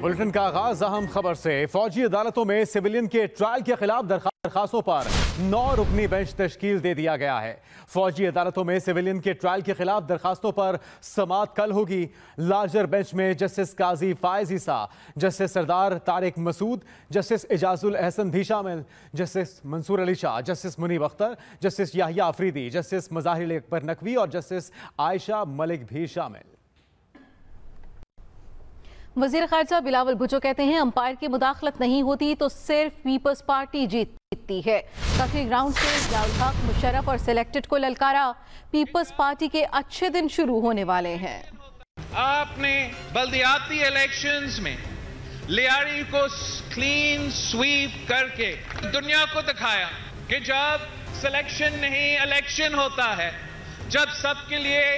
Bulletin का आगाज अहम खबर से फौजी अदालतों में सिविलियन के ट्रायल के खिलाफ दरखास्तों पर नौ रुकनी बेंच तश्कील दे दिया गया है फौजी अदालतों में सिविलियन के ट्रायल के खिलाफ दरखास्तों पर समात कल होगी लार्जर बेंच में justice Qazi Faez Isa justice Sardar Tariq Masood justice Ijazul Ahsan भी शामिल justice Mansoor Ali Shah justice Munib Akhtar justice Yahya Afridi justice Mazahir Akbar Naqvi और जस्टिस आयशा मलिक भी शामिल वजीर खारजा बिलावल भुजो कहते हैं अंपायर की मुदाखलत नहीं होती तो सिर्फ पीपल्स पार्टी जीतती है कखरी ग्राउंड से हक मुशरफ और सिलेक्टेड को ललकारा पीपल्स पार्टी के अच्छे दिन शुरू होने वाले हैं आपने बल्दियाती इलेक्शंस में लियारी को क्लीन स्वीप करके दुनिया को दिखाया कि जब सिलेक्शन नहीं इलेक्शन होता है जब सबके लिए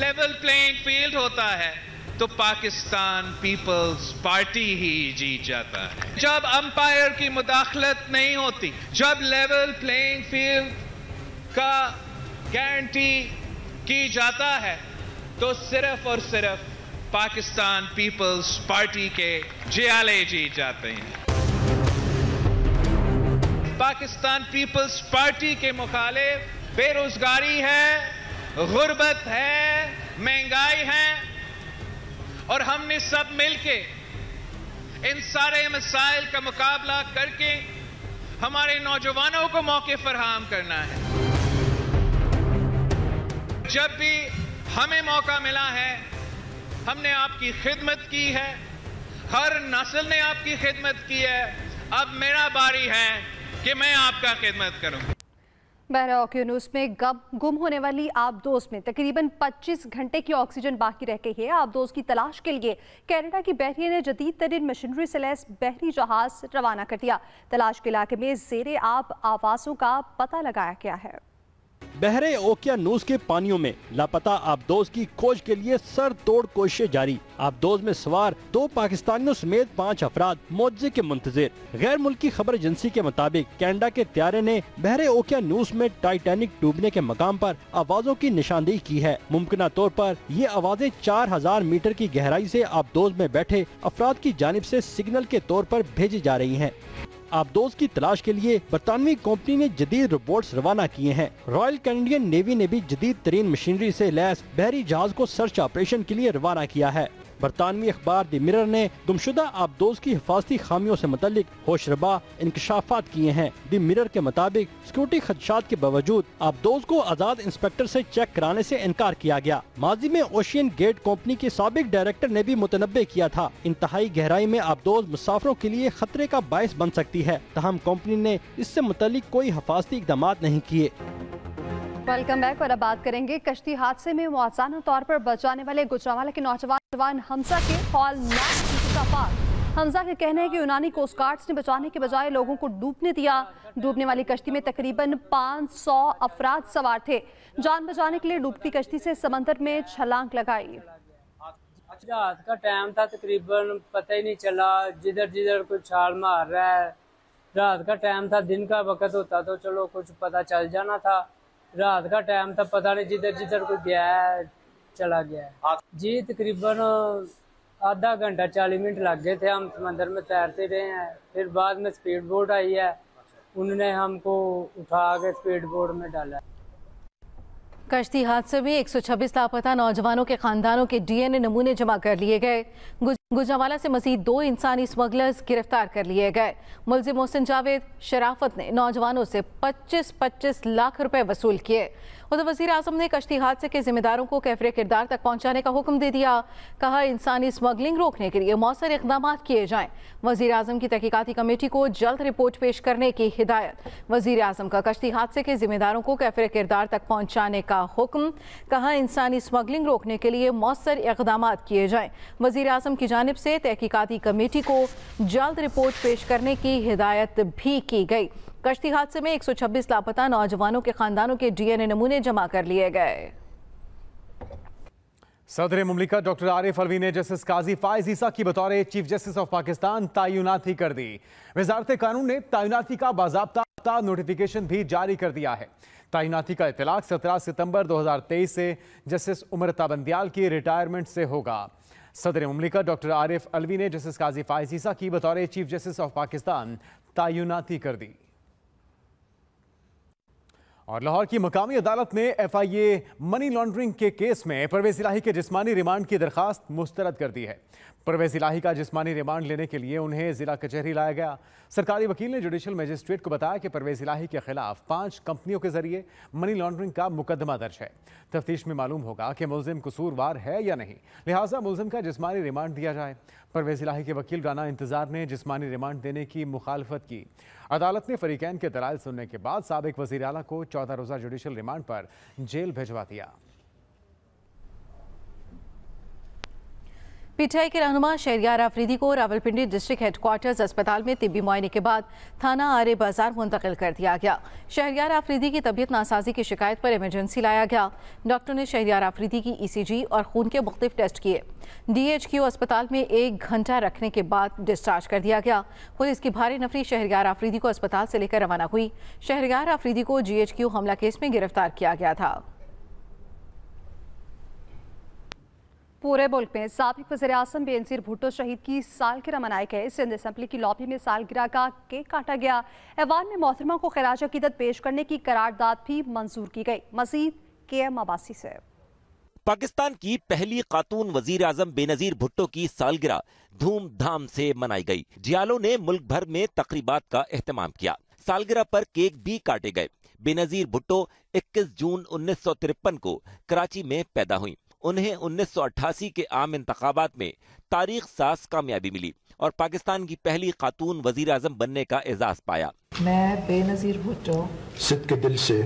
लेवल प्लेइंग फील्ड होता है तो पाकिस्तान पीपल्स पार्टी ही जीत जाता है जब अंपायर की मुदाखलत नहीं होती जब लेवल प्लेइंग फील्ड का गारंटी की जाता है तो सिर्फ और सिर्फ पाकिस्तान पीपल्स पार्टी के जियाले जीत जाते हैं पाकिस्तान पीपल्स पार्टी के मुखालिफ बेरोजगारी है गुर्बत है महंगाई है और हमने सब मिलके इन सारे मसाइल का मुकाबला करके हमारे नौजवानों को मौके फरहम करना है जब भी हमें मौका मिला है हमने आपकी खिदमत की है हर नस्ल ने आपकी खिदमत की है अब मेरा बारी है कि मैं आपका खिदमत करूं बहरा ओक्यूनूस में गब गुम होने वाली आबदोज में तकरीबन 25 घंटे की ऑक्सीजन बाकी रह गई है आबदोज की तलाश के लिए कैनेडा की बहरिया ने जदीद तरीन मशीनरी से लैस बहरी जहाज रवाना कर दिया तलाश के इलाके में जेर आब आवासों का पता लगाया गया है बहरे नूस के पानियों में लापता आबदोज की खोज के लिए सर तोड़ कोशिशें जारी आबदोज में सवार दो पाकिस्तानियों समेत पाँच अफराद मुआवजे के मुंतजर गैर मुल्की खबर एजेंसी के मुताबिक कैनेडा के त्यारे ने बहरे नूस में टाइटैनिक डूबने के मकाम पर आवाज़ों की निशानदेही की है मुमकिन तौर पर ये आवाज़ें चार हजार मीटर की गहराई ऐसी आबदोज में बैठे अफराद की जानब ऐसी सिग्नल के तौर आरोप भेजी जा रही है आबदोज की तलाश के लिए बरतानवी कंपनी ने जदीद रोबोट्स रवाना किए हैं रॉयल कैनेडियन नेवी ने भी जदीद तरीन मशीनरी ऐसी लैस बहरी जहाज को सर्च ऑपरेशन के लिए रवाना किया है बरतानवी अखबार द मिरर ने गुमशुदा आबदोज की हिफाजती खामियों से मतलब होशरबा इंकशाफात किए हैं द मिरर के मुताबिक सिक्योरिटी खदशात के बावजूद आबदोज को आज़ाद इंस्पेक्टर से चेक कराने से इनकार किया गया माजी में ओशियन गेट कंपनी के सबक डायरेक्टर ने भी मुतनबे किया था इंतहाई गहराई में आबदोज मुसाफरों के लिए खतरे का बायस बन सकती है तहम कंपनी ने इससे मुतलिक कोई हिफाजती इकदाम नहीं किए वेलकम बैक और अब बात करेंगे कश्ती हादसे में मुआजाना तौर पर बचाने वाले गुजरावाला के नौजवान हमसा के का पार हमजा के कहना है कि यूनानी कोस्ट गार्ड्स ने बचाने के बजाय लोगों को डूबने दिया डूबने वाली कश्ती में तकरीबन 500 अफराद सवार थे जान बचाने के लिए डूबती कश्ती से समंदर में छलांग लगाई रात का टाइम था तकरीबन पता ही नहीं चला जिधर जिधर कुछ छाल मार रहा है रात का टाइम था दिन का वक्त होता तो चलो कुछ पता चल जाना था रात का टाइम था पता नहीं जिधर जिधर कोई गया चला गया हाँ। जी तकरीबन आधा घंटा चालीस मिनट लग गए थे हम समंदर में तैरते रहे हैं फिर बाद में स्पीड बोट आई है उन्होंने हमको उठा के स्पीड बोट में डाला कश्ती हादसे में 126 लापता नौजवानों के खानदानों के डीएनए नमूने जमा कर लिए गए गुजावाला से मजीद दो इंसानी स्मगलर्स गिरफ्तार कर लिए गए मुलजिम मोहसिन जावेद शराफत ने नौजवानों से 25-25 लाख रुपए वसूल किए उधर वजीर आजम ने कश्ती हादसे के जिम्मेदारों को कैफरे किरदार तक पहुंचाने का हुक्म दे दिया कहा इंसानी स्मगलिंग रोकने के लिए मौसर इकदाम किए जाए वजीर अजम की तहकीकती कमेटी को जल्द रिपोर्ट पेश करने की हिदायत वजीर आजम का कश्ती हादसे के जिम्मेदारों को कैफरे किरदार तक पहुँचाने का हुक्म कहा इंसानी स्मगलिंग रोकने के लिए मौसर इकदाम किए जाए वजीर अजम की जानब से तहकीकती कमेटी को जल्द रिपोर्ट पेश करने की हिदायत भी की गई कश्ती हादसे में 126 लापता नौजवानों के खानदानों के डीएनए नमूने जमा कर लिए गए सदर ममलिका डॉक्टर आरिफ अलवी ने जस्टिस काजी फायज ईसा की बतौर चीफ जस्टिस ऑफ पाकिस्तान तयनाती कर दी वजारत कानून ने तयनाती का बाबा नोटिफिकेशन भी जारी कर दिया है तयनाती का इतलाक 17 सितंबर 2023 से जस्टिस उमर ताबंदियाल की रिटायरमेंट से होगा सदर ममलिका डॉक्टर आरिफ अलवी ने जस्टिस काजी फायजीसा की बतौर चीफ जस्टिस ऑफ पाकिस्तान तयनती कर दी और लाहौर की मकामी अदालत ने F I a money laundering के केस में परवेज इलाही के जिस्मानी रिमांड की दरखास्त मुस्तरद कर दी है परवेज इलाही का जिस्मानी रिमांड लेने के लिए उन्हें जिला कचहरी लाया गया सरकारी वकील ने जुडिशल मजिस्ट्रेट को बताया कि परवेज इलाही के खिलाफ पांच कंपनियों के जरिए मनी लॉन्ड्रिंग का मुकदमा दर्ज है तफ्तीश में मालूम होगा कि मुलजिम कसूरवार है या नहीं लिहाजा मुलजिम का जिसमानी रिमांड दिया जाए परवेज इलाही के वकील राना इंतजार ने जिसमानी रिमांड देने की मुखालफत की अदालत ने फरीकैन के दलाल सुनने के बाद सबक वजी अला को चौदह रोजा जुडिशियल रिमांड पर जेल भिजवा दिया पीटीआई के रहनुमा शहरियार आफरीदी को रावलपिंडी डिस्ट्रिक्ट हेडक्वार्टर्स अस्पताल में तिब्बी मुआयने के बाद थाना आरे बाजार मुंतकिल कर दिया गया शहरियार आफरीदी की तबीयत नासाजी की शिकायत पर इमरजेंसी लाया गया डॉक्टर ने शहरियार आफरीदी की ईसीजी e और खून के मुख्तफ टेस्ट किए डीएचक्यू अस्पताल में एक घंटा रखने के बाद डिस्चार्ज कर दिया गया पुलिस की भारी नफरी शहरियार आफरीदी को अस्पताल से लेकर रवाना हुई शहरियार आफरीदी को जी हमला केस में गिरफ्तार किया गया था पूरे मुल्क में सबक वजे अजम बेनजीर भुट्टो शहीद की सालगिरह मनाए गए सिंध असम्बली की लॉबी में सालगिरह का केक काटा गया ऐवान में मोहतरमा को खराज अकीदत पेश करने की करारदाद भी मंजूर की गई मजीद के एम अबासी से पाकिस्तान की पहली खातून वजीर अजम बेनजीर भुट्टो की सालगिरह धूमधाम से मनाई गई जियालो ने मुल्क भर में तकरीबा का अहतमाम किया सालगिरह पर केक भी काटे गए बेनजीर भुट्टो 21 जून उन्नीस को कराची में पैदा हुई उन्हें 1988 के आम इंतबात में तारीख सास कामयाबी मिली और पाकिस्तान की पहली खातून वजीर आजम बनने का एजाज पाया मैं बेनजीर भुट्टो तो सिद के दिल से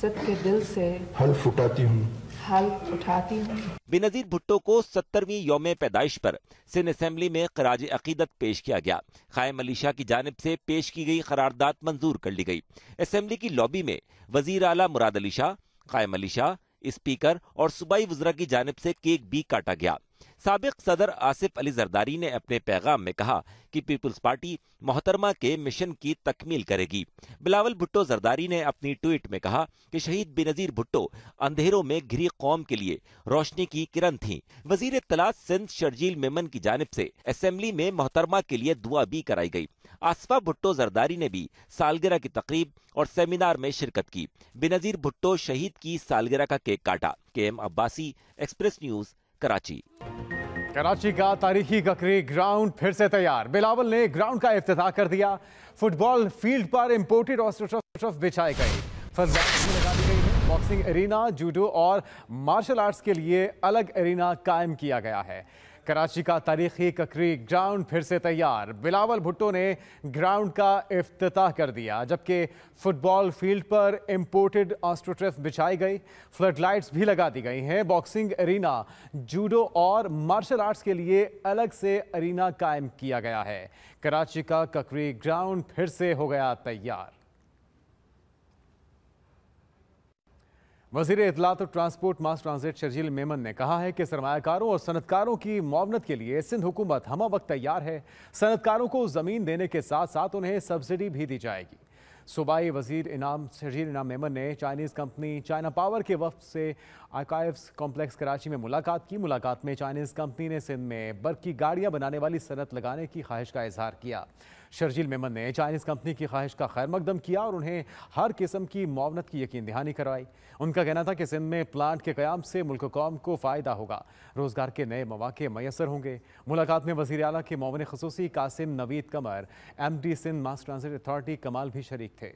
सिद के दिल से हल फुटाती हूँ हल उठाती हूँ बेनजीर भुट्टो को सत्तरवीं योम पैदाइश पर सिन असम्बली में खराज अकीदत पेश किया गया खायम अली शाह की जानब से पेश की गई करारदाद मंजूर कर ली गई असम्बली की लॉबी में वजीर अला मुराद अली शाह कायम अली शाह स्पीकर और सूबाई वजरा की जानब से केक भी काटा गया सबक सदर आसिफ अली जरदारी ने अपने पैगाम में कहा कि पीपुल्स पार्टी मोहतरमा के मिशन की तकमील करेगी बिलावल भुट्टो जरदारी ने अपनी ट्वीट में कहा कि शहीद बेनजीर भुट्टो अंधेरों में घिरी कौम के लिए रोशनी की किरण थी वजीर तलाश सिंध शर्जील मेमन की जानब से असेंबली में मोहतरमा के लिए दुआ भी कराई गई आसफा भुट्टो जरदारी ने भी सालगिरह की तकरीब और सेमिनार में शिरकत की बेनजीर भुट्टो शहीद की सालगिरह का केक काटा K M Abbasi express news Karachi Karachi का तारीखी ककरी ग्राउंड फिर से तैयार बिलावल ने ग्राउंड का अफ्ताह कर दिया फुटबॉल फील्ड पर इंपोर्टेड और बिछाए गए बॉक्सिंग एरिना जूडो और मार्शल आर्ट्स के लिए अलग एरिना कायम किया गया है कराची का तारीखी ककरी ग्राउंड फिर से तैयार बिलावल भुट्टो ने ग्राउंड का अफ्ताह कर दिया जबकि फुटबॉल फील्ड पर इम्पोर्टेड ऑस्ट्रोट्रेफ बिछाई गई फ्लडलाइट्स भी लगा दी गई हैं बॉक्सिंग अरीना जूडो और मार्शल आर्ट्स के लिए अलग से अरीना कायम किया गया है कराची का ककरी ग्राउंड फिर से हो गया तैयार वजीर इतलात और transport mass transit Sharjeel Memon ने कहा है कि सरमाकारों और सनतकारों की मावनत के लिए सिंध हुकूमत हम वक्त तैयार है सनतकारों को ज़मीन देने के साथ साथ उन्हें सब्सिडी भी दी जाएगी सूबाई वजीर इनाम शर्जील इनाम मेमन ने चाइनीज़ कंपनी चाइना पावर के वफ से आर्काइव्स कॉम्प्लेक्स कराची में मुलाकात की मुलाकात में चाइनीज़ कंपनी ने सिंध में बर्फ की गाड़ियाँ बनाने वाली सनत लगाने की ख्वाहिश का इजहार किया शर्जील मेमन ने चाइनीज़ कंपनी की ख्वाहिश का खैर मकदम किया और उन्हें हर किस्म की मावनत की यकीन दहानी करवाई उनका कहना था कि सिंध में प्लांट के क्याम से मुल्क कौम को फ़ायदा होगा रोज़गार के नए मौाक़े मैसर होंगे मुलाकात में वजी अला के मावन खसूसी Qasim Naveed Qamar M D Sindh mass transit authority Kamal भी शरीक थे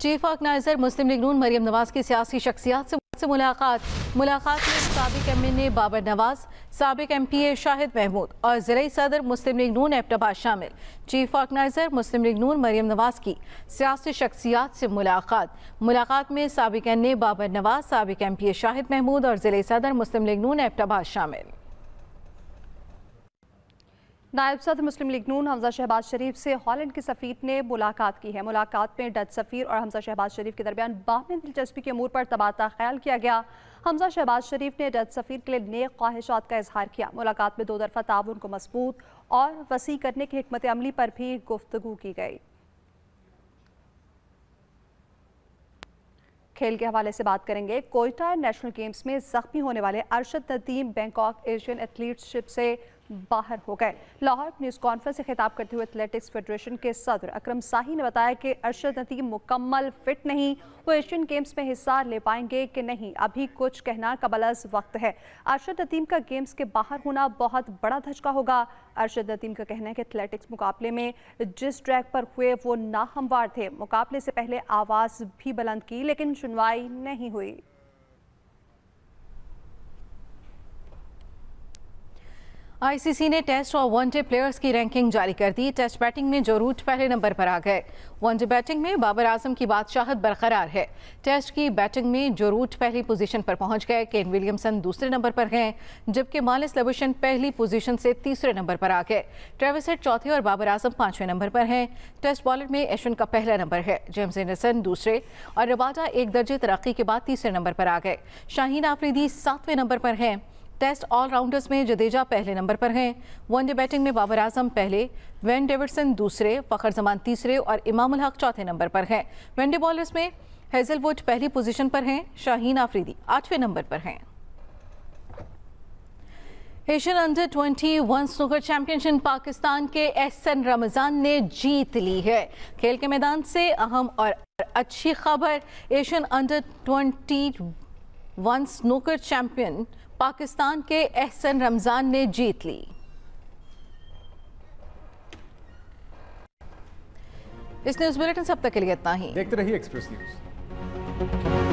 chief organiser Muslim League Noon Maryam Nawaz की सियासी शख्सियात से से मुलाकात मुलाकात में सबक M N A Babar Nawaz सबक M P A Shahid Mehmood और ज़िले सदर मुस्लिम लीग नून एबटाबाद शामिल chief organiser Muslim League Noon Maryam Nawaz की सियासी शख्सियात से मुलाकात मुलाकात में सबक एन ए बाबर नवाज सबक M P A Shahid Mehmood और ज़िले सदर मुस्लिम लीग नून एबटाबाद शामिल नायब सदर मुस्लिम लीग नून हमजा शहबाज शरीफ से हॉलैंड के सफ़ीर ने मुलाकात की है मुलाकात में डच सफ़ीर और हमजा शहबाज शरीफ के दरमियान बाहमी दिलचस्पी के अमूर पर तबादला ख्याल किया गया हमजा शहबाज शरीफ ने डच सफ़ीर के लिए नेक ख्वाहिशात का इजहार किया मुलाकात में दो तरफा ताउन को मजबूत और वसी करने की हमत अमली पर भी गुफ्तु की गई खेल के हवाले से बात करेंगे कोयटा नेशनल गेम्स में जख्मी होने वाले Arshad Nadeem Bangkok Asian athletics से बाहर हो गए लाहौर न्यूज़ कॉन्फ्रेंस से खिताब करते हुए एथलेटिक्स फेडरेशन के सदर अक्रम साही ने बताया कि अरशद नदीम मुकम्मल फिट नहीं वो एशियन गेम्स में हिस्सा ले पाएंगे कि नहीं अभी कुछ कहना कबल वक्त है अरशद नदीम का गेम्स के बाहर होना बहुत बड़ा धचका होगा अरशद नदीम का कहना है कि एथलेटिक्स मुकाबले में जिस ट्रैक पर हुए वो नाहमवार थे मुकाबले से पहले आवाज़ भी बुलंद की लेकिन सुनवाई नहीं हुई आईसीसी ने टेस्ट और वनडे प्लेयर्स की रैंकिंग जारी कर दी टेस्ट बैटिंग में जो रूट पहले नंबर पर आ गए वनडे बैटिंग में बाबर आजम की बादशाहत बरकरार है टेस्ट की बैटिंग में जो रूट पहली पोजीशन पर पहुंच गए केन विलियमसन दूसरे नंबर पर गए जबकि मालिस लबुशन पहली पोजीशन से तीसरे नंबर पर आ गए ट्रेविस हेड चौथे और बाबर आजम पांचवें नंबर पर हैं टेस्ट बॉलर में एशन का पहला नंबर है जेम्स एंडरसन दूसरे और रबाडा एक दर्जे तरक्की के बाद तीसरे नंबर पर आ गए शाहीन आफरीदी सातवें नंबर पर हैं टेस्ट ऑलराउंडर्स में जडेजा पहले नंबर पर हैं वनडे बैटिंग में बाबर आजम पहले वेन डेविडसन दूसरे फखर जमान तीसरे और इमामुल हक चौथे नंबर पर हैं वनडे बॉलर्स में हेजलवुड पहली पोजीशन पर हैं शाहीन आफरीदी आठवें नंबर पर हैं Asian under 21 snooker championship Pakistan के एहसन रमजान ने जीत ली है खेल के मैदान से अहम और अच्छी खबर Asian under 21 snooker champion Pakistan के एहसन रमज़ान ने जीत ली इस न्यूज़ बुलेटिन सब तक के लिए इतना ही देखते रहिए एक्सप्रेस न्यूज़